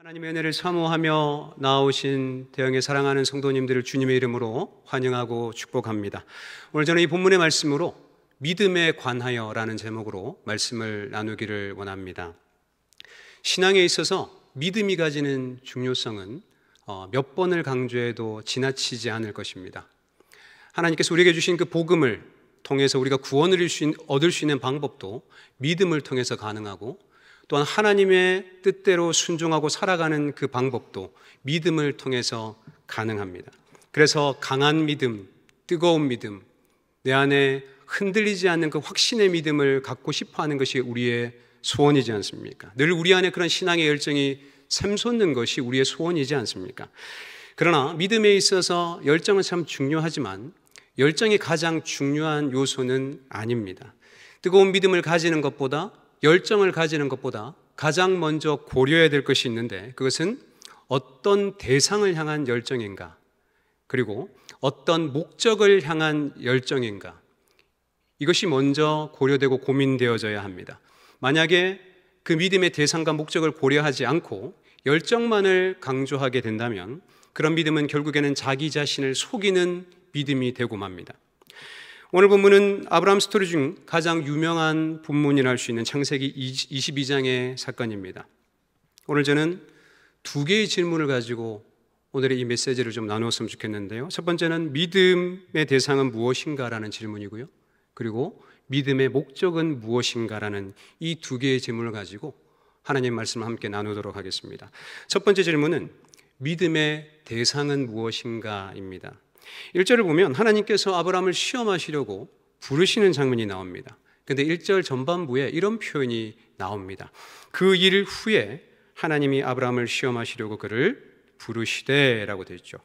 하나님의 은혜를 사모하며 나오신 대형에 사랑하는 성도님들을 주님의 이름으로 환영하고 축복합니다. 오늘 저는 이 본문의 말씀으로 믿음에 관하여라는 제목으로 말씀을 나누기를 원합니다. 신앙에 있어서 믿음이 가지는 중요성은 어, 몇 번을 강조해도 지나치지 않을 것입니다. 하나님께서 우리에게 주신 그 복음을 통해서 우리가 구원을 얻을 수 있는 방법도 믿음을 통해서 가능하고 또한 하나님의 뜻대로 순종하고 살아가는 그 방법도 믿음을 통해서 가능합니다. 그래서 강한 믿음, 뜨거운 믿음, 내 안에 흔들리지 않는 그 확신의 믿음을 갖고 싶어 하는 것이 우리의 소원이지 않습니까? 늘 우리 안에 그런 신앙의 열정이 샘솟는 것이 우리의 소원이지 않습니까? 그러나 믿음에 있어서 열정은 참 중요하지만 열정이 가장 중요한 요소는 아닙니다. 뜨거운 믿음을 가지는 것보다 열정을 가지는 것보다 가장 먼저 고려해야 될 것이 있는데 그것은 어떤 대상을 향한 열정인가 그리고 어떤 목적을 향한 열정인가 이것이 먼저 고려되고 고민되어져야 합니다. 만약에 그 믿음의 대상과 목적을 고려하지 않고 열정만을 강조하게 된다면 그런 믿음은 결국에는 자기 자신을 속이는 믿음이 되고 맙니다. 오늘 본문은 아브라함 스토리 중 가장 유명한 본문이라 할 수 있는 창세기 22장의 사건입니다. 오늘 저는 두 개의 질문을 가지고 오늘의 이 메시지를 좀 나누었으면 좋겠는데요. 첫 번째는 믿음의 대상은 무엇인가라는 질문이고요. 그리고 믿음의 목적은 무엇인가라는 이 두 개의 질문을 가지고 하나님 말씀을 함께 나누도록 하겠습니다. 첫 번째 질문은 믿음의 대상은 무엇인가입니다. 1절을 보면 하나님께서 아브라함을 시험하시려고 부르시는 장면이 나옵니다. 근데 1절 전반부에 이런 표현이 나옵니다. 그 일 후에 하나님이 아브라함을 시험하시려고 그를 부르시되라고 되어 있죠.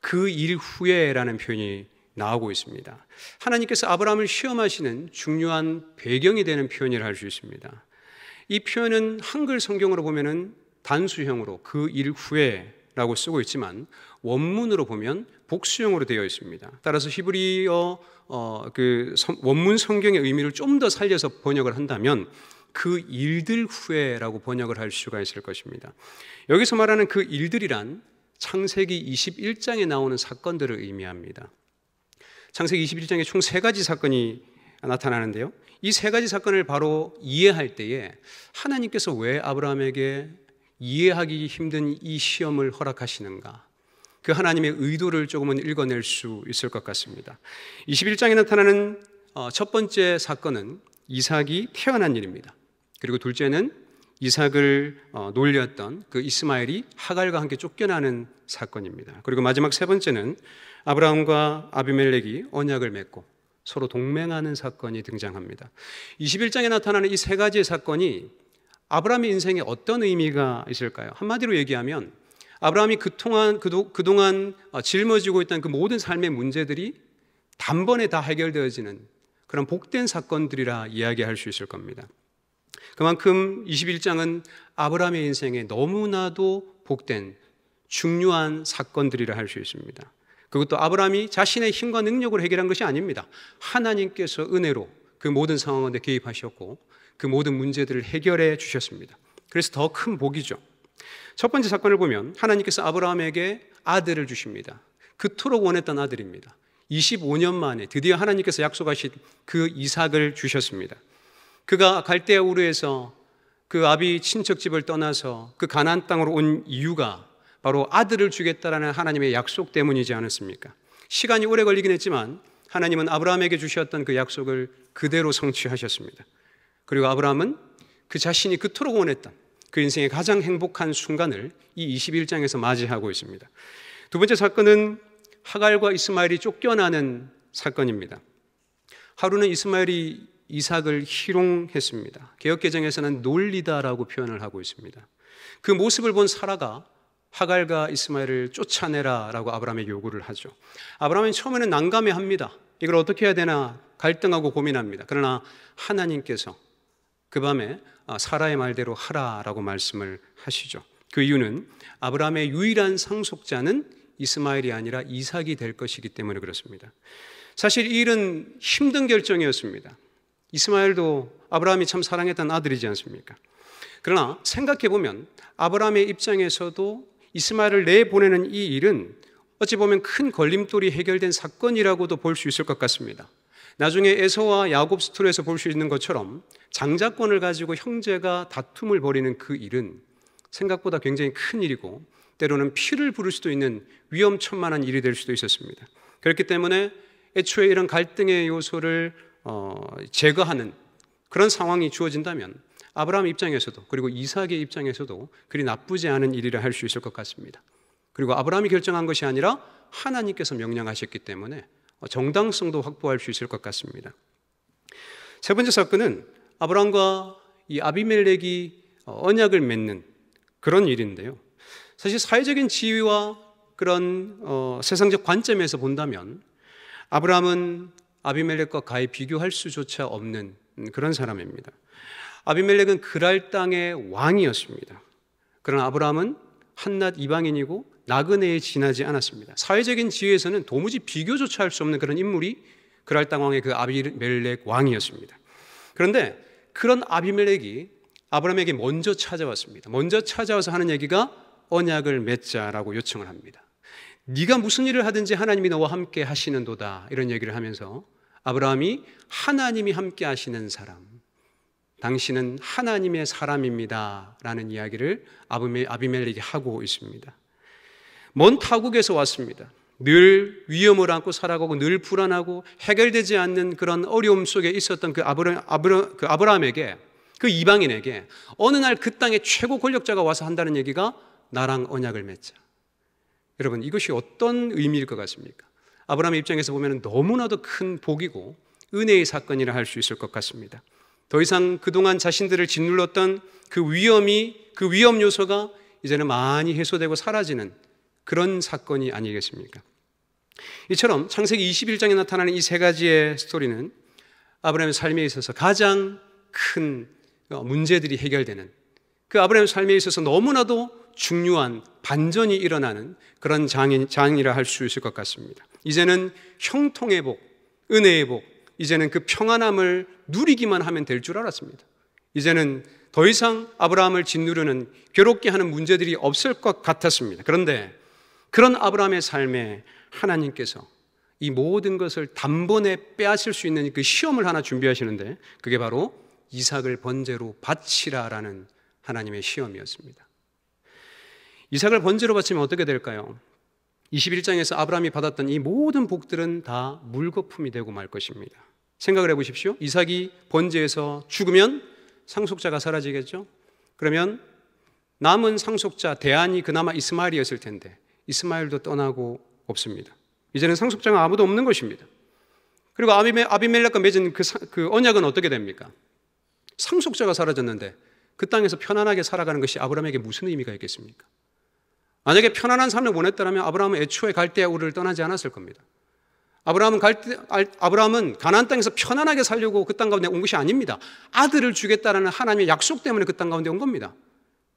그 일 후에라는 표현이 나오고 있습니다. 하나님께서 아브라함을 시험하시는 중요한 배경이 되는 표현이라 할수 있습니다. 이 표현은 한글 성경으로 보면은 단수형으로 그 일 후에라고 쓰고 있지만 원문으로 보면 복수형으로 되어 있습니다. 따라서 히브리어 어, 그 원문 성경의 의미를 좀 더 살려서 번역을 한다면 그 일들 후에라고 번역을 할 수가 있을 것입니다. 여기서 말하는 그 일들이란 창세기 21장에 나오는 사건들을 의미합니다. 창세기 21장에 총 세 가지 사건이 나타나는데요. 이 세 가지 사건을 바로 이해할 때에 하나님께서 왜 아브라함에게 이해하기 힘든 이 시험을 허락하시는가? 그 하나님의 의도를 조금은 읽어낼 수 있을 것 같습니다. 21장에 나타나는 어, 첫 번째 사건은 이삭이 태어난 일입니다. 그리고 둘째는 이삭을 어, 놀렸던 그 이스마엘이 하갈과 함께 쫓겨나는 사건입니다. 그리고 마지막 세 번째는 아브라함과 아비멜렉이 언약을 맺고 서로 동맹하는 사건이 등장합니다. 21장에 나타나는 이 세 가지의 사건이 아브라함의 인생에 어떤 의미가 있을까요? 한마디로 얘기하면 아브라함이 그동안, 그동안 어, 짊어지고 있던 그 모든 삶의 문제들이 단번에 다 해결되어지는 그런 복된 사건들이라 이야기할 수 있을 겁니다. 그만큼 21장은 아브라함의 인생에 너무나도 복된 중요한 사건들이라 할 수 있습니다. 그것도 아브라함이 자신의 힘과 능력으로 해결한 것이 아닙니다. 하나님께서 은혜로 그 모든 상황에 개입하셨고 그 모든 문제들을 해결해 주셨습니다. 그래서 더 큰 복이죠. 첫 번째 사건을 보면 하나님께서 아브라함에게 아들을 주십니다. 그토록 원했던 아들입니다. 25년 만에 드디어 하나님께서 약속하신 그 이삭을 주셨습니다. 그가 갈대아 우르에서 그 아비 친척 집을 떠나서 그가난 땅으로 온 이유가 바로 아들을 주겠다라는 하나님의 약속 때문이지 않았습니까? 시간이 오래 걸리긴 했지만 하나님은 아브라함에게 주셨던 그 약속을 그대로 성취하셨습니다. 그리고 아브라함은 그 자신이 그토록 원했던 그 인생의 가장 행복한 순간을 이 21장에서 맞이하고 있습니다. 두 번째 사건은 하갈과 이스마엘이 쫓겨나는 사건입니다. 하루는 이스마엘이 이삭을 희롱했습니다. 개혁개정에서는 놀리다라고 표현을 하고 있습니다. 그 모습을 본 사라가 하갈과 이스마엘을 쫓아내라라고 아브라함의 요구를 하죠. 아브라함은 처음에는 난감해합니다. 이걸 어떻게 해야 되나 갈등하고 고민합니다. 그러나 하나님께서 그 밤에 아, 사라의 말대로 하라라고 말씀을 하시죠. 그 이유는 아브라함의 유일한 상속자는 이스마엘이 아니라 이삭이 될 것이기 때문에 그렇습니다. 사실 이 일은 힘든 결정이었습니다. 이스마엘도 아브라함이 참 사랑했던 아들이지 않습니까? 그러나 생각해 보면 아브라함의 입장에서도 이스마엘을 내보내는 이 일은 어찌 보면 큰 걸림돌이 해결된 사건이라고도 볼 수 있을 것 같습니다. 나중에 에서와 야곱 스토리에서 볼 수 있는 것처럼 장자권을 가지고 형제가 다툼을 벌이는 그 일은 생각보다 굉장히 큰 일이고 때로는 피를 부를 수도 있는 위험천만한 일이 될 수도 있었습니다. 그렇기 때문에 애초에 이런 갈등의 요소를 어, 제거하는 그런 상황이 주어진다면 아브라함 입장에서도 그리고 이삭의 입장에서도 그리 나쁘지 않은 일이라 할 수 있을 것 같습니다. 그리고 아브라함이 결정한 것이 아니라 하나님께서 명령하셨기 때문에 어, 정당성도 확보할 수 있을 것 같습니다. 세 번째 사건은 아브라함과 이 아비멜렉이 어, 언약을 맺는 그런 일인데요. 사실 사회적인 지위와 그런 어, 세상적 관점에서 본다면 아브라함은 아비멜렉과 가히 비교할 수조차 없는 음, 그런 사람입니다. 아비멜렉은 그랄 땅의 왕이었습니다. 그러나 아브라함은 한낱 이방인이고 나그네에 지나지 않았습니다. 사회적인 지위에서는 도무지 비교조차 할 수 없는 그런 인물이 그랄 땅왕의 그 아비멜렉 왕이었습니다. 그런데 그런 아비멜렉이 아브라함에게 먼저 찾아왔습니다. 먼저 찾아와서 하는 얘기가 언약을 맺자라고 요청을 합니다. 네가 무슨 일을 하든지 하나님이 너와 함께 하시는도다 이런 얘기를 하면서 아브라함이 하나님이 함께 하시는 사람, 당신은 하나님의 사람입니다라는 이야기를 아비멜렉이 하고 있습니다. 먼 타국에서 왔습니다. 늘 위험을 안고 살아가고 늘 불안하고 해결되지 않는 그런 어려움 속에 있었던 그, 아브라, 아브라, 그 아브라함에게 그 이방인에게 어느 날 그 땅의 최고 권력자가 와서 한다는 얘기가 나랑 언약을 맺자. 여러분 이것이 어떤 의미일 것 같습니까? 아브라함 입장에서 보면 너무나도 큰 복이고 은혜의 사건이라 할 수 있을 것 같습니다. 더 이상 그동안 자신들을 짓눌렀던 그 위험이 그 위험 요소가 이제는 많이 해소되고 사라지는 그런 사건이 아니겠습니까? 이처럼 창세기 21장에 나타나는 이 세 가지의 스토리는 아브라함의 삶에 있어서 가장 큰 어, 문제들이 해결되는 그 아브라함의 삶에 있어서 너무나도 중요한 반전이 일어나는 그런 장이라할 수 있을 것 같습니다. 이제는 형통의 복, 은혜의 복, 이제는 그 평안함을 누리기만 하면 될 줄 알았습니다. 이제는 더 이상 아브라함을 짓누르는 괴롭게 하는 문제들이 없을 것 같았습니다. 그런데 그런 아브라함의 삶에 하나님께서 이 모든 것을 단번에 빼앗을 수 있는 그 시험을 하나 준비하시는데 그게 바로 이삭을 번제로 바치라라는 하나님의 시험이었습니다. 이삭을 번제로 바치면 어떻게 될까요? 21장에서 아브라함이 받았던 이 모든 복들은 다 물거품이 되고 말 것입니다. 생각을 해 보십시오. 이삭이 번제에서 죽으면 상속자가 사라지겠죠? 그러면 남은 상속자 대안이 그나마 이스마엘이었을 텐데 이스마엘도 떠나고 없습니다. 이제는 상속자가 아무도 없는 것입니다. 그리고 아비멜, 아비렉과 맺은 그, 그 언약은 어떻게 됩니까? 상속자가 사라졌는데 그 땅에서 편안하게 살아가는 것이 아브라함에게 무슨 의미가 있겠습니까? 만약에 편안한 삶을 원했더라면 아브라함은 애초에 갈대아 우르를 떠나지 않았을 겁니다. 아브라함은 갈대, 아브라함은 가나안 땅에서 편안하게 살려고 그 땅 가운데 온 것이 아닙니다. 아들을 주겠다라는 하나님의 약속 때문에 그 땅 가운데 온 겁니다.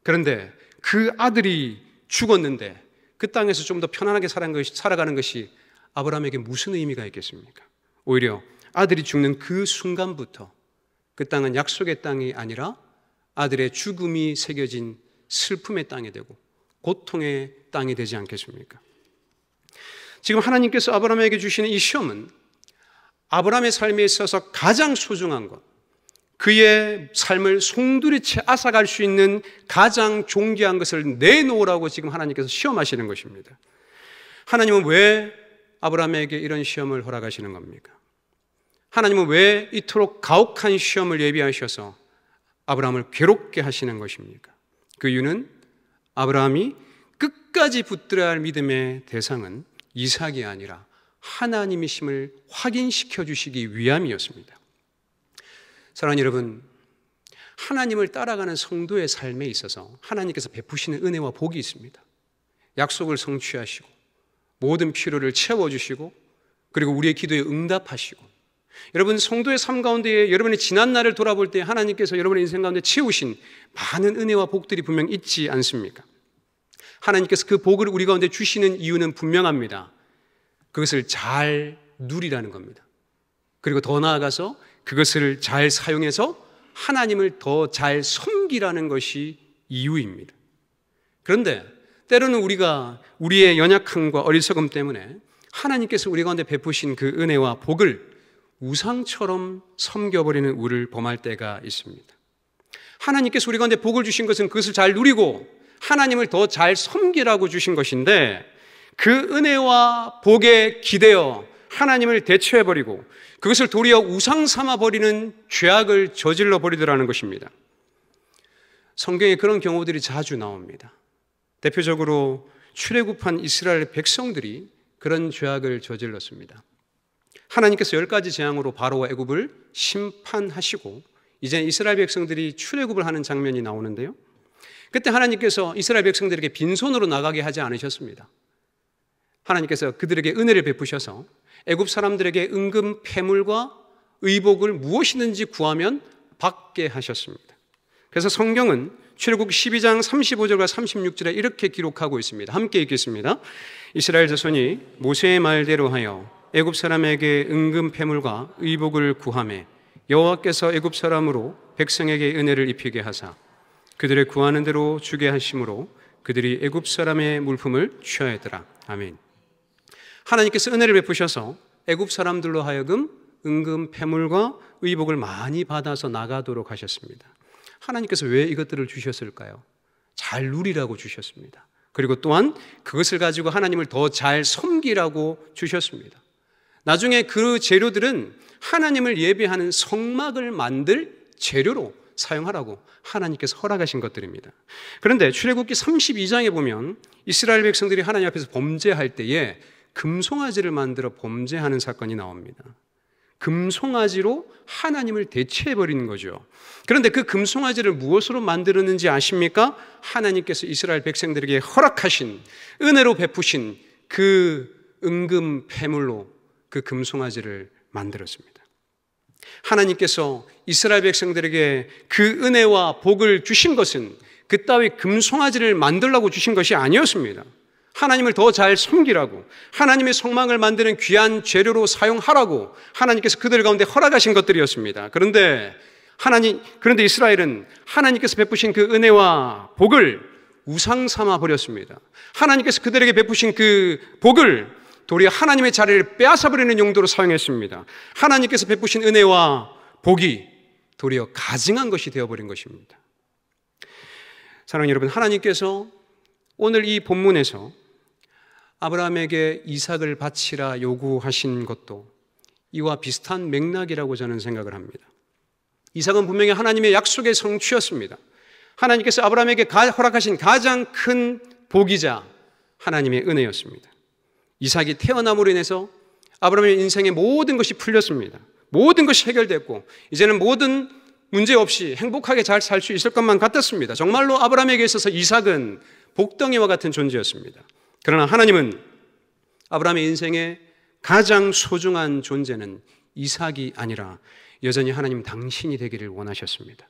그런데 그 아들이 죽었는데 그 땅에서 좀 더 편안하게 살아가는 것이 아브라함에게 무슨 의미가 있겠습니까? 오히려 아들이 죽는 그 순간부터 그 땅은 약속의 땅이 아니라 아들의 죽음이 새겨진 슬픔의 땅이 되고 고통의 땅이 되지 않겠습니까? 지금 하나님께서 아브라함에게 주시는 이 시험은 아브라함의 삶에 있어서 가장 소중한 것, 그의 삶을 송두리째 앗아갈 수 있는 가장 존귀한 것을 내놓으라고 지금 하나님께서 시험하시는 것입니다. 하나님은 왜 아브라함에게 이런 시험을 허락하시는 겁니까? 하나님은 왜 이토록 가혹한 시험을 예비하셔서 아브라함을 괴롭게 하시는 것입니까? 그 이유는 아브라함이 끝까지 붙들어야 할 믿음의 대상은 이삭이 아니라 하나님이심을 확인시켜 주시기 위함이었습니다. 사랑하는 여러분, 하나님을 따라가는 성도의 삶에 있어서 하나님께서 베푸시는 은혜와 복이 있습니다. 약속을 성취하시고 모든 필요를 채워주시고 그리고 우리의 기도에 응답하시고 여러분 성도의 삶 가운데 여러분의 지난 날을 돌아볼 때 하나님께서 여러분의 인생 가운데 채우신 많은 은혜와 복들이 분명 있지 않습니까? 하나님께서 그 복을 우리 가운데 주시는 이유는 분명합니다. 그것을 잘 누리라는 겁니다. 그리고 더 나아가서 그것을 잘 사용해서 하나님을 더 잘 섬기라는 것이 이유입니다. 그런데 때로는 우리가 우리의 연약함과 어리석음 때문에 하나님께서 우리 가운데 베푸신 그 은혜와 복을 우상처럼 섬겨버리는 우를 범할 때가 있습니다. 하나님께서 우리 가운데 복을 주신 것은 그것을 잘 누리고 하나님을 더 잘 섬기라고 주신 것인데 그 은혜와 복에 기대어 하나님을 대처해버리고 그것을 도리어 우상 삼아버리는 죄악을 저질러 버리더라는 것입니다. 성경에 그런 경우들이 자주 나옵니다. 대표적으로 출애굽한 이스라엘 백성들이 그런 죄악을 저질렀습니다. 하나님께서 열 가지 재앙으로 바로와 애굽을 심판하시고 이제 이스라엘 백성들이 출애굽을 하는 장면이 나오는데요. 그때 하나님께서 이스라엘 백성들에게 빈손으로 나가게 하지 않으셨습니다. 하나님께서 그들에게 은혜를 베푸셔서 애굽 사람들에게 은금 폐물과 의복을 무엇이든지 구하면 받게 하셨습니다. 그래서 성경은 출애굽 12장 35절과 36절에 이렇게 기록하고 있습니다. 함께 읽겠습니다. 이스라엘 자손이 모세의 말대로 하여 애굽 사람에게 은금 폐물과 의복을 구함에 여호와께서 애굽 사람으로 백성에게 은혜를 입히게 하사 그들의 구하는 대로 주게 하심으로 그들이 애굽 사람의 물품을 취하였더라. 아멘. 하나님께서 은혜를 베푸셔서 애굽 사람들로 하여금 은금, 폐물과 의복을 많이 받아서 나가도록 하셨습니다. 하나님께서 왜 이것들을 주셨을까요? 잘 누리라고 주셨습니다. 그리고 또한 그것을 가지고 하나님을 더 잘 섬기라고 주셨습니다. 나중에 그 재료들은 하나님을 예배하는 성막을 만들 재료로 사용하라고 하나님께서 허락하신 것들입니다. 그런데 출애굽기 32장에 보면 이스라엘 백성들이 하나님 앞에서 범죄할 때에 금송아지를 만들어 범죄하는 사건이 나옵니다. 금송아지로 하나님을 대체해버리는 거죠. 그런데 그 금송아지를 무엇으로 만들었는지 아십니까? 하나님께서 이스라엘 백성들에게 허락하신, 은혜로 베푸신 그 은금 패물로 그 금송아지를 만들었습니다. 하나님께서 이스라엘 백성들에게 그 은혜와 복을 주신 것은 그 따위 금송아지를 만들라고 주신 것이 아니었습니다. 하나님을 더 잘 섬기라고 하나님의 성망을 만드는 귀한 재료로 사용하라고 하나님께서 그들 가운데 허락하신 것들이었습니다. 그런데 하나님 그런데 이스라엘은 하나님께서 베푸신 그 은혜와 복을 우상 삼아 버렸습니다. 하나님께서 그들에게 베푸신 그 복을 도리어 하나님의 자리를 빼앗아 버리는 용도로 사용했습니다. 하나님께서 베푸신 은혜와 복이 도리어 가증한 것이 되어 버린 것입니다. 사랑하는 여러분, 하나님께서 오늘 이 본문에서 아브라함에게 이삭을 바치라 요구하신 것도 이와 비슷한 맥락이라고 저는 생각을 합니다. 이삭은 분명히 하나님의 약속의 성취였습니다. 하나님께서 아브라함에게 허락하신 가장 큰 복이자 하나님의 은혜였습니다. 이삭이 태어남으로 인해서 아브라함의 인생의 모든 것이 풀렸습니다. 모든 것이 해결됐고 이제는 모든 문제 없이 행복하게 잘 살 수 있을 것만 같았습니다. 정말로 아브라함에게 있어서 이삭은 복덩이와 같은 존재였습니다. 그러나 하나님은 아브라함의 인생에 가장 소중한 존재는 이삭이 아니라 여전히 하나님 당신이 되기를 원하셨습니다.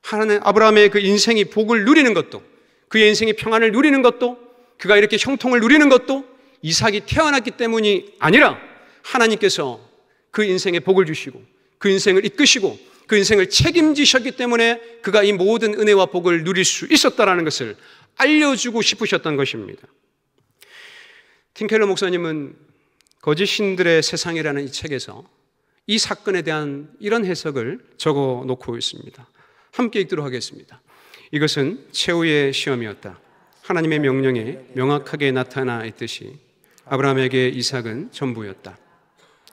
하나님 아브라함의 그 인생이 복을 누리는 것도 그의 인생이 평안을 누리는 것도 그가 이렇게 형통을 누리는 것도 이삭이 태어났기 때문이 아니라 하나님께서 그 인생에 복을 주시고 그 인생을 이끄시고 그 인생을 책임지셨기 때문에 그가 이 모든 은혜와 복을 누릴 수 있었다라는 것을 알려주고 싶으셨던 것입니다. 팀켈러 목사님은 거짓 신들의 세상이라는 이 책에서 이 사건에 대한 이런 해석을 적어 놓고 있습니다. 함께 읽도록 하겠습니다. 이것은 최후의 시험이었다. 하나님의 명령에 명확하게 나타나 있듯이 아브라함에게 이삭은 전부였다.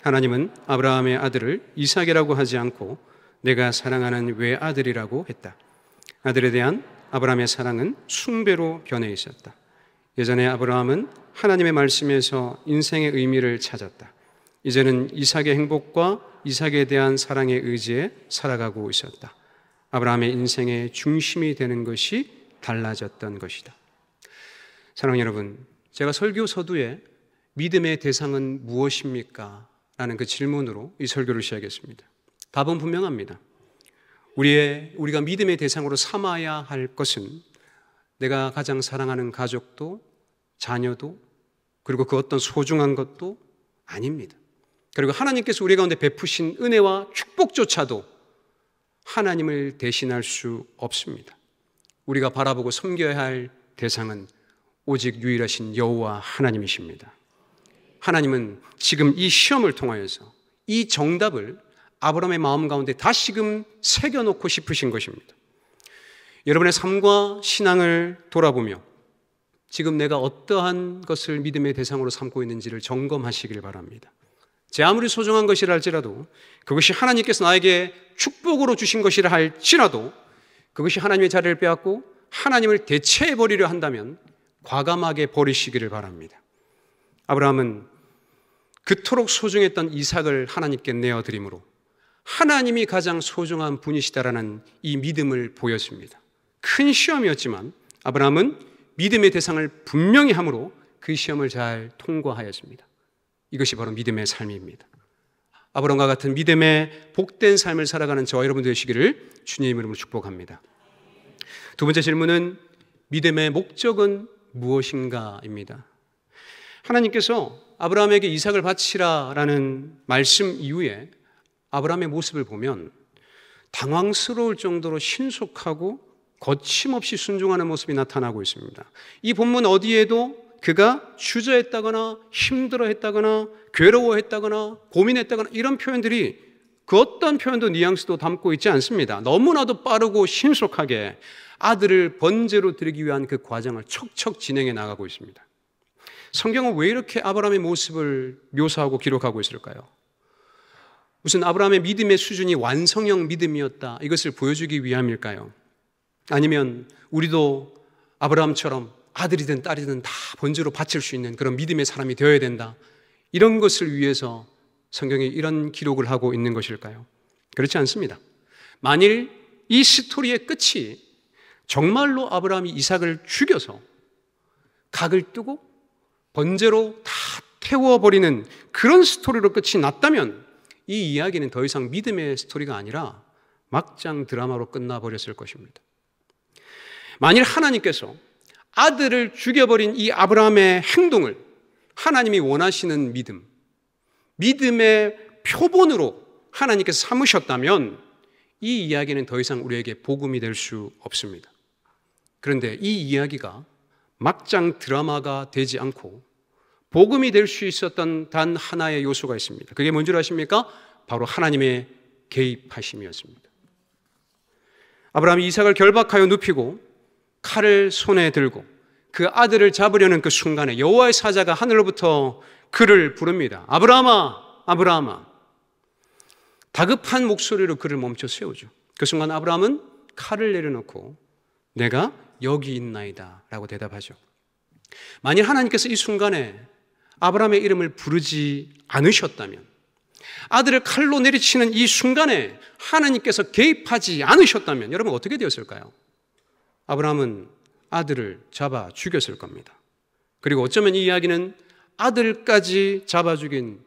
하나님은 아브라함의 아들을 이삭이라고 하지 않고 내가 사랑하는 외아들이라고 했다. 아들에 대한 아브라함의 사랑은 숭배로 변해 있었다. 예전에 아브라함은 하나님의 말씀에서 인생의 의미를 찾았다. 이제는 이삭의 행복과 이삭에 대한 사랑의의지에 살아가고 있었다. 아브라함의 인생의 중심이 되는 것이 달라졌던 것이다. 사랑하 여러분, 제가 설교 서두에 믿음의 대상은 무엇입니까? 라는 그 질문으로 이 설교를 시작했습니다. 답은 분명합니다. 우리의 우리가 믿음의 대상으로 삼아야 할 것은 내가 가장 사랑하는 가족도 자녀도 그리고 그 어떤 소중한 것도 아닙니다. 그리고 하나님께서 우리 가운데 베푸신 은혜와 축복조차도 하나님을 대신할 수 없습니다. 우리가 바라보고 섬겨야 할 대상은 오직 유일하신 여호와 하나님이십니다. 하나님은 지금 이 시험을 통하여서 이 정답을 아브라함의 마음 가운데 다시금 새겨놓고 싶으신 것입니다. 여러분의 삶과 신앙을 돌아보며 지금 내가 어떠한 것을 믿음의 대상으로 삼고 있는지를 점검하시길 바랍니다. 제 아무리 소중한 것이라 할지라도 그것이 하나님께서 나에게 축복으로 주신 것이라 할지라도 그것이 하나님의 자리를 빼앗고 하나님을 대체해 버리려 한다면 과감하게 버리시기를 바랍니다. 아브라함은 그토록 소중했던 이삭을 하나님께 내어 드림으로 하나님이 가장 소중한 분이시다라는 이 믿음을 보였습니다. 큰 시험이었지만 아브라함은 믿음의 대상을 분명히 함으로 그 시험을 잘 통과하였습니다. 이것이 바로 믿음의 삶입니다. 아브론과 같은 믿음의 복된 삶을 살아가는 저와 여러분 되시기를 주님의 이름으로 축복합니다. 두 번째 질문은 믿음의 목적은 무엇인가입니다. 하나님께서 아브라함에게 이삭을 바치라라는 말씀 이후에 아브라함의 모습을 보면 당황스러울 정도로 신속하고 거침없이 순종하는 모습이 나타나고 있습니다. 이 본문 어디에도 그가 주저했다거나 힘들어했다거나 괴로워했다거나 고민했다거나 이런 표현들이 그 어떤 표현도 뉘앙스도 담고 있지 않습니다. 너무나도 빠르고 신속하게 아들을 번제로 드리기 위한 그 과정을 척척 진행해 나가고 있습니다. 성경은 왜 이렇게 아브라함의 모습을 묘사하고 기록하고 있을까요? 무슨 아브라함의 믿음의 수준이 완성형 믿음이었다. 이것을 보여주기 위함일까요? 아니면 우리도 아브라함처럼 아들이든 딸이든 다 번제로 바칠 수 있는 그런 믿음의 사람이 되어야 된다. 이런 것을 위해서 성경에 이런 기록을 하고 있는 것일까요? 그렇지 않습니다. 만일 이 스토리의 끝이 정말로 아브라함이 이삭을 죽여서 각을 뜨고 번제로 다 태워버리는 그런 스토리로 끝이 났다면 이 이야기는 더 이상 믿음의 스토리가 아니라 막장 드라마로 끝나버렸을 것입니다. 만일 하나님께서 아들을 죽여버린 이 아브라함의 행동을 하나님이 원하시는 믿음, 믿음의 표본으로 하나님께서 삼으셨다면 이 이야기는 더 이상 우리에게 복음이 될 수 없습니다. 그런데 이 이야기가 막장 드라마가 되지 않고 복음이 될 수 있었던 단 하나의 요소가 있습니다. 그게 뭔 줄 아십니까? 바로 하나님의 개입하심이었습니다. 아브라함이 이삭을 결박하여 눕히고 칼을 손에 들고 그 아들을 잡으려는 그 순간에 여호와의 사자가 하늘로부터 그를 부릅니다. 아브라함아, 아브라함아. 다급한 목소리로 그를 멈춰 세우죠. 그 순간 아브라함은 칼을 내려놓고 내가 여기 있나이다 라고 대답하죠. 만일 하나님께서 이 순간에 아브라함의 이름을 부르지 않으셨다면 아들을 칼로 내리치는 이 순간에 하나님께서 개입하지 않으셨다면 여러분 어떻게 되었을까요? 아브라함은 아들을 잡아 죽였을 겁니다. 그리고 어쩌면 이 이야기는 아들까지 잡아 죽인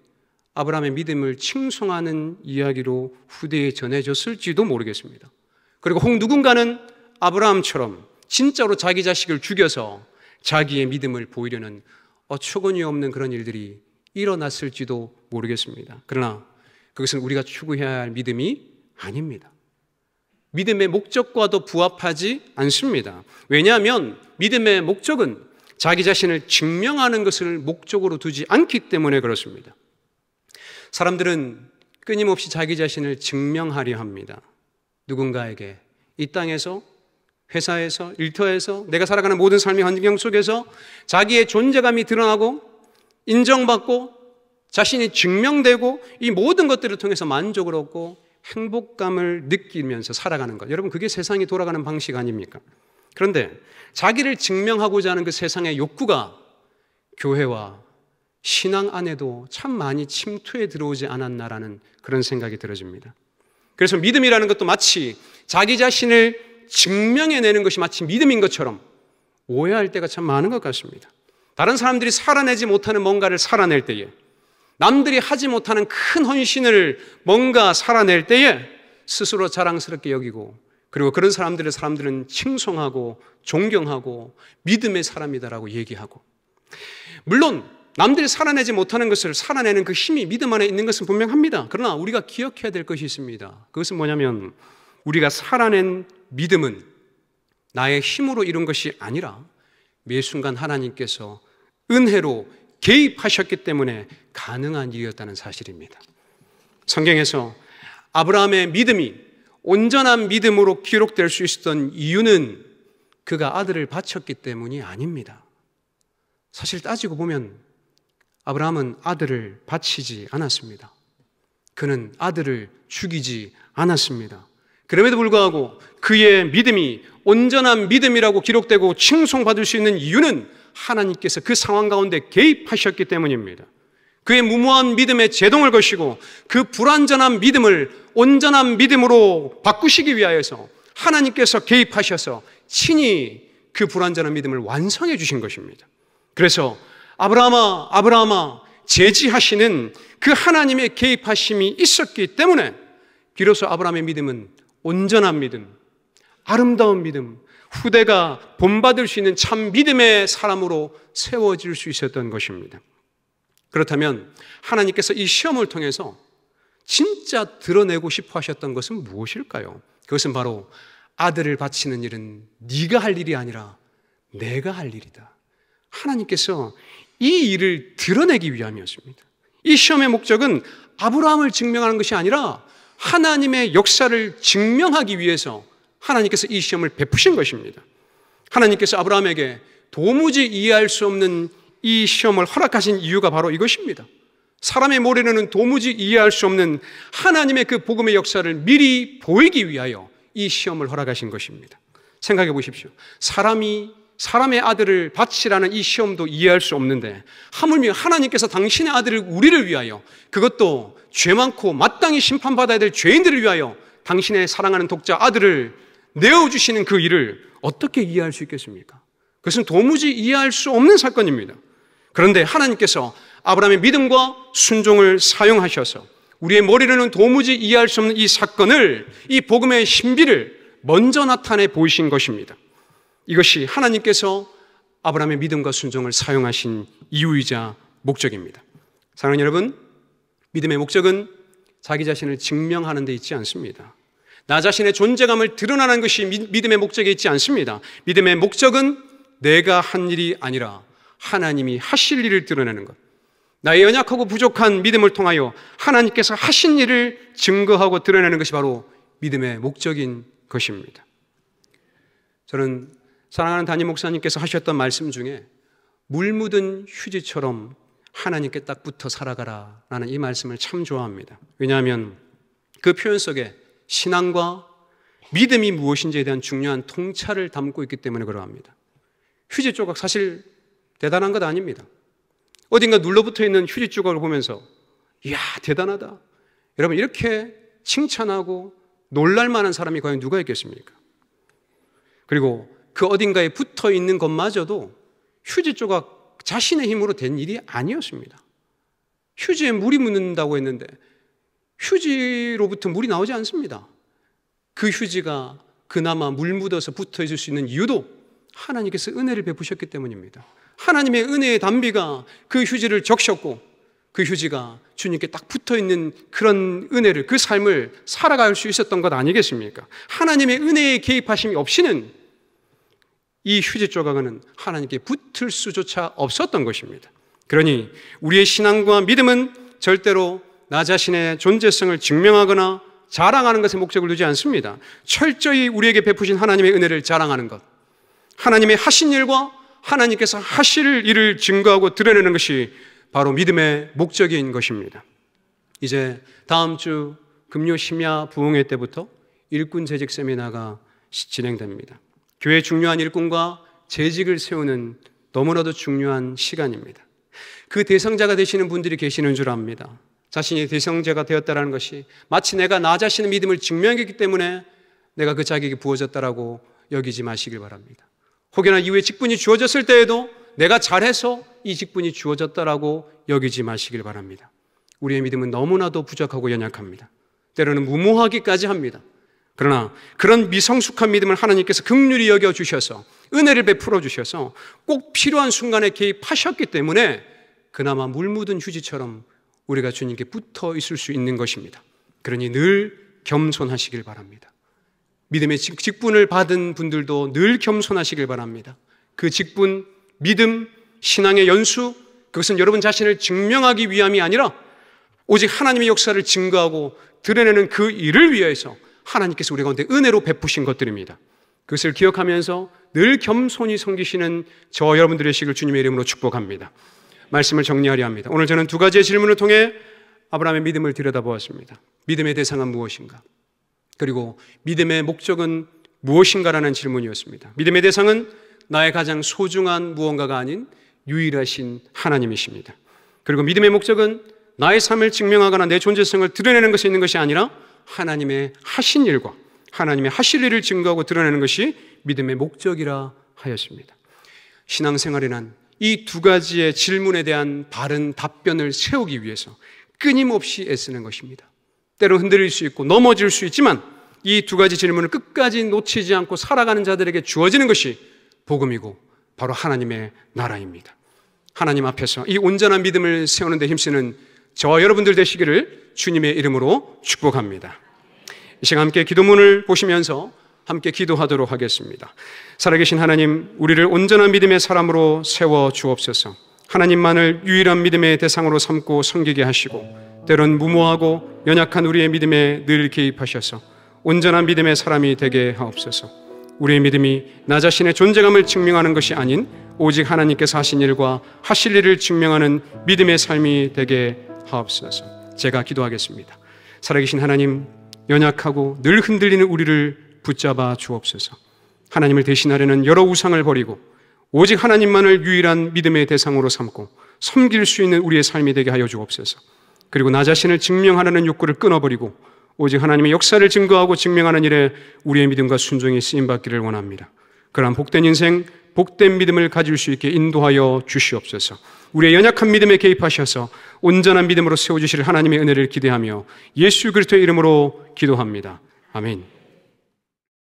아브라함의 믿음을 칭송하는 이야기로 후대에 전해졌을지도 모르겠습니다. 그리고 혹 누군가는 아브라함처럼 진짜로 자기 자식을 죽여서 자기의 믿음을 보이려는 어처구니 없는 그런 일들이 일어났을지도 모르겠습니다. 그러나 그것은 우리가 추구해야 할 믿음이 아닙니다. 믿음의 목적과도 부합하지 않습니다. 왜냐하면 믿음의 목적은 자기 자신을 증명하는 것을 목적으로 두지 않기 때문에 그렇습니다. 사람들은 끊임없이 자기 자신을 증명하려 합니다. 누군가에게 이 땅에서 회사에서 일터에서 내가 살아가는 모든 삶의 환경 속에서 자기의 존재감이 드러나고 인정받고 자신이 증명되고 이 모든 것들을 통해서 만족을 얻고 행복감을 느끼면서 살아가는 것. 여러분, 그게 세상이 돌아가는 방식 아닙니까? 그런데 자기를 증명하고자 하는 그 세상의 욕구가 교회와 신앙 안에도 참 많이 침투해 들어오지 않았나라는 그런 생각이 들어집니다. 그래서 믿음이라는 것도 마치 자기 자신을 증명해내는 것이 마치 믿음인 것처럼 오해할 때가 참 많은 것 같습니다. 다른 사람들이 살아내지 못하는 뭔가를 살아낼 때에 남들이 하지 못하는 큰 헌신을 뭔가 살아낼 때에 스스로 자랑스럽게 여기고 그리고 그런 사람들의 사람들은 칭송하고 존경하고 믿음의 사람이다라고 얘기하고 물론 남들이 살아내지 못하는 것을 살아내는 그 힘이 믿음 안에 있는 것은 분명합니다. 그러나 우리가 기억해야 될 것이 있습니다. 그것은 뭐냐면 우리가 살아낸 믿음은 나의 힘으로 이룬 것이 아니라 매 순간 하나님께서 은혜로 개입하셨기 때문에 가능한 일이었다는 사실입니다. 성경에서 아브라함의 믿음이 온전한 믿음으로 기록될 수 있었던 이유는 그가 아들을 바쳤기 때문이 아닙니다. 사실 따지고 보면 아브라함은 아들을 바치지 않았습니다. 그는 아들을 죽이지 않았습니다. 그럼에도 불구하고 그의 믿음이 온전한 믿음이라고 기록되고 칭송받을 수 있는 이유는 하나님께서 그 상황 가운데 개입하셨기 때문입니다. 그의 무모한 믿음에 제동을 거시고 그 불완전한 믿음을 온전한 믿음으로 바꾸시기 위하여서 하나님께서 개입하셔서 친히 그 불완전한 믿음을 완성해 주신 것입니다. 그래서 아브라함아, 아브라함아, 제지하시는 그 하나님의 개입하심이 있었기 때문에 비로소 아브라함의 믿음은 온전한 믿음, 아름다운 믿음, 후대가 본받을 수 있는 참 믿음의 사람으로 세워질 수 있었던 것입니다. 그렇다면 하나님께서 이 시험을 통해서 진짜 드러내고 싶어 하셨던 것은 무엇일까요? 그것은 바로 아들을 바치는 일은 네가 할 일이 아니라 내가 할 일이다. 하나님께서 이 일을 드러내기 위함이었습니다. 이 시험의 목적은 아브라함을 증명하는 것이 아니라 하나님의 역사를 증명하기 위해서 하나님께서 이 시험을 베푸신 것입니다. 하나님께서 아브라함에게 도무지 이해할 수 없는 이 시험을 허락하신 이유가 바로 이것입니다. 사람의 모래는 도무지 이해할 수 없는 하나님의 그 복음의 역사를 미리 보이기 위하여 이 시험을 허락하신 것입니다. 생각해 보십시오. 사람이 사람의 아들을 바치라는 이 시험도 이해할 수 없는데 하물며 하나님께서 당신의 아들을 우리를 위하여 그것도 죄 많고 마땅히 심판받아야 될 죄인들을 위하여 당신의 사랑하는 독자 아들을 내어주시는 그 일을 어떻게 이해할 수 있겠습니까? 그것은 도무지 이해할 수 없는 사건입니다. 그런데 하나님께서 아브라함의 믿음과 순종을 사용하셔서 우리의 머리로는 도무지 이해할 수 없는 이 사건을 이 복음의 신비를 먼저 나타내 보이신 것입니다. 이것이 하나님께서 아브라함의 믿음과 순종을 사용하신 이유이자 목적입니다. 사랑하는 여러분, 믿음의 목적은 자기 자신을 증명하는 데 있지 않습니다. 나 자신의 존재감을 드러나는 것이 믿음의 목적에 있지 않습니다. 믿음의 목적은 내가 한 일이 아니라 하나님이 하실 일을 드러내는 것. 나의 연약하고 부족한 믿음을 통하여 하나님께서 하신 일을 증거하고 드러내는 것이 바로 믿음의 목적인 것입니다. 저는 사랑하는 담임 목사님께서 하셨던 말씀 중에 물 묻은 휴지처럼 하나님께 딱 붙어 살아가라 라는 이 말씀을 참 좋아합니다. 왜냐하면 그 표현 속에 신앙과 믿음이 무엇인지에 대한 중요한 통찰을 담고 있기 때문에 그러합니다. 휴지 조각 사실 대단한 것 아닙니다. 어딘가 눌러붙어 있는 휴지 조각을 보면서 이야 대단하다. 여러분 이렇게 칭찬하고 놀랄 만한 사람이 과연 누가 있겠습니까? 그리고 그 어딘가에 붙어 있는 것마저도 휴지 조각 자신의 힘으로 된 일이 아니었습니다. 휴지에 물이 묻는다고 했는데 휴지로부터 물이 나오지 않습니다. 그 휴지가 그나마 물 묻어서 붙어 있을 수 있는 이유도 하나님께서 은혜를 베푸셨기 때문입니다. 하나님의 은혜의 담비가 그 휴지를 적셨고 그 휴지가 주님께 딱 붙어 있는 그런 은혜를 그 삶을 살아갈 수 있었던 것 아니겠습니까? 하나님의 은혜에 개입하심이 없이는 이 휴지 조각은 하나님께 붙을 수조차 없었던 것입니다. 그러니 우리의 신앙과 믿음은 절대로 나 자신의 존재성을 증명하거나 자랑하는 것에 목적을 두지 않습니다. 철저히 우리에게 베푸신 하나님의 은혜를 자랑하는 것. 하나님의 하신 일과 하나님께서 하실 일을 증거하고 드러내는 것이 바로 믿음의 목적인 것입니다. 이제 다음 주 금요 심야 부흥회 때부터 일꾼 재직 세미나가 진행됩니다. 교회 중요한 일꾼과 재직을 세우는 너무나도 중요한 시간입니다. 그 대상자가 되시는 분들이 계시는 줄 압니다. 자신이 대성제가 되었다라는 것이 마치 내가 나 자신의 믿음을 증명했기 때문에 내가 그 자격이 부어졌다라고 여기지 마시길 바랍니다. 혹여나 이후에 직분이 주어졌을 때에도 내가 잘해서 이 직분이 주어졌다라고 여기지 마시길 바랍니다. 우리의 믿음은 너무나도 부족하고 연약합니다. 때로는 무모하기까지 합니다. 그러나 그런 미성숙한 믿음을 하나님께서 극률이 여겨 주셔서 은혜를 베풀어 주셔서 꼭 필요한 순간에 개입하셨기 때문에 그나마 물 묻은 휴지처럼 우리가 주님께 붙어 있을 수 있는 것입니다. 그러니 늘 겸손하시길 바랍니다. 믿음의 직분을 받은 분들도 늘 겸손하시길 바랍니다. 그 직분, 믿음, 신앙의 연수, 그것은 여러분 자신을 증명하기 위함이 아니라 오직 하나님의 역사를 증거하고 드러내는 그 일을 위해서 하나님께서 우리 가운데 은혜로 베푸신 것들입니다. 그것을 기억하면서 늘 겸손히 섬기시는 저 여러분들의 식을 주님의 이름으로 축복합니다. 말씀을 정리하려 합니다. 오늘 저는 두 가지의 질문을 통해 아브라함의 믿음을 들여다보았습니다. 믿음의 대상은 무엇인가? 그리고 믿음의 목적은 무엇인가라는 질문이었습니다. 믿음의 대상은 나의 가장 소중한 무언가가 아닌 유일하신 하나님이십니다. 그리고 믿음의 목적은 나의 삶을 증명하거나 내 존재성을 드러내는 것이 있는 것이 아니라 하나님의 하신 일과 하나님의 하실 일을 증거하고 드러내는 것이 믿음의 목적이라 하였습니다. 신앙생활이란 이두 가지의 질문에 대한 바른 답변을 세우기 위해서 끊임없이 애쓰는 것입니다. 때로 흔들릴 수 있고 넘어질 수 있지만 이 두 가지 질문을 끝까지 놓치지 않고 살아가는 자들에게 주어지는 것이 복음이고 바로 하나님의 나라입니다. 하나님 앞에서 이 온전한 믿음을 세우는데 힘쓰는 저와 여러분들 되시기를 주님의 이름으로 축복합니다. 이 시간 함께 기도문을 보시면서 함께 기도하도록 하겠습니다. 살아계신 하나님, 우리를 온전한 믿음의 사람으로 세워 주옵소서. 하나님만을 유일한 믿음의 대상으로 삼고 섬기게 하시고, 때론 무모하고 연약한 우리의 믿음에 늘 개입하셔서 온전한 믿음의 사람이 되게 하옵소서. 우리의 믿음이 나 자신의 존재감을 증명하는 것이 아닌 오직 하나님께서 하신 일과 하실 일을 증명하는 믿음의 삶이 되게 하옵소서. 제가 기도하겠습니다. 살아계신 하나님, 연약하고 늘 흔들리는 우리를 붙잡아 주옵소서. 하나님을 대신하려는 여러 우상을 버리고 오직 하나님만을 유일한 믿음의 대상으로 삼고 섬길 수 있는 우리의 삶이 되게 하여 주옵소서. 그리고 나 자신을 증명하려는 욕구를 끊어버리고 오직 하나님의 역사를 증거하고 증명하는 일에 우리의 믿음과 순종이 쓰임 받기를 원합니다. 그러한 복된 인생, 복된 믿음을 가질 수 있게 인도하여 주시옵소서. 우리의 연약한 믿음에 개입하셔서 온전한 믿음으로 세워주실 하나님의 은혜를 기대하며 예수 그리스도의 이름으로 기도합니다. 아멘.